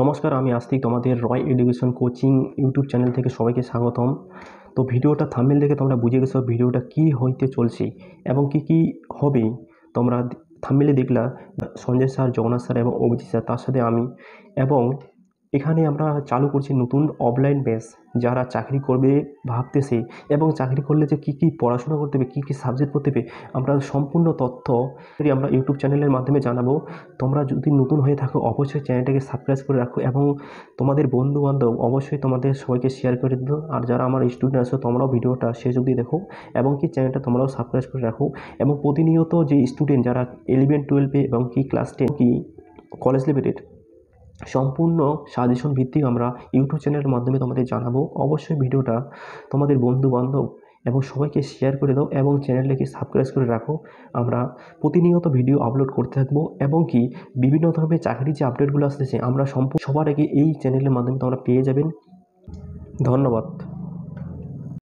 নমস্কার আমি আস্তিক তোমাদের Roy education coaching YouTube channel থেকে সবাইকে স্বাগতম তো ভিডিওটা থামমেল দেখে তোমরা বুঝে গেছো ভিডিওটা কি হইতে চলছে এবং কি কি হবে তোমরা থামমেলে দেখলা সঞ্জয় স্যার জগন্নাথ স্যার এবং অভিজিৎ স্যার তার সাথে আমি এবং এখানে আমরা চালু করছি নতুন অফলাইন ব্যাচ যারা চাকরি করবে ভাবতেছে এবং চাকরি করলে যে কী কী পড়াশোনা করতে হবে কী কী সাবজেক্ট পড়তে হবে আমরা সম্পূর্ণ তথ্য আমরা ইউটিউব চ্যানেলের মাধ্যমে জানাবো তোমরা যদি নতুন হয়ে থাকো অবশ্যই চ্যানেলটাকে সাবস্ক্রাইব করে রাখো এবং তোমাদের বন্ধু বান্ধব অবশ্যই তোমাদের সবাইকে শেয়ার করে দিও আর যারা আমার স্টুডেন্ট আছো তোমরাও ভিডিওটা শেষ অবধি দেখো এবং কি চ্যানেলটা তোমরাও সাবস্ক্রাইব করে রাখো এবং প্রতিনিয়ত যে স্টুডেন্ট যারা ইলেভেন টুয়েলভে এবং কি ক্লাস টেন কি কলেজ লেভেলের সম্পূর্ণ সাজেশন ভিত্তিক আমরা ইউটিউব চ্যানেলের মাধ্যমে তোমাদের জানাবো অবশ্যই ভিডিওটা তোমাদের বন্ধুবান্ধব এবং সবাইকে শেয়ার করে দাও এবং চ্যানেলটাকে সাবস্ক্রাইব করে রাখো আমরা প্রতিনিয়ত ভিডিও আপলোড করতে থাকবো এবং কি বিভিন্ন ধরনের চাকরির যে আপডেটগুলো আসতেছে আমরা সম্পূর্ণ সবার আগে এই চ্যানেলের মাধ্যমে তোমরা পেয়ে যাবেন ধন্যবাদ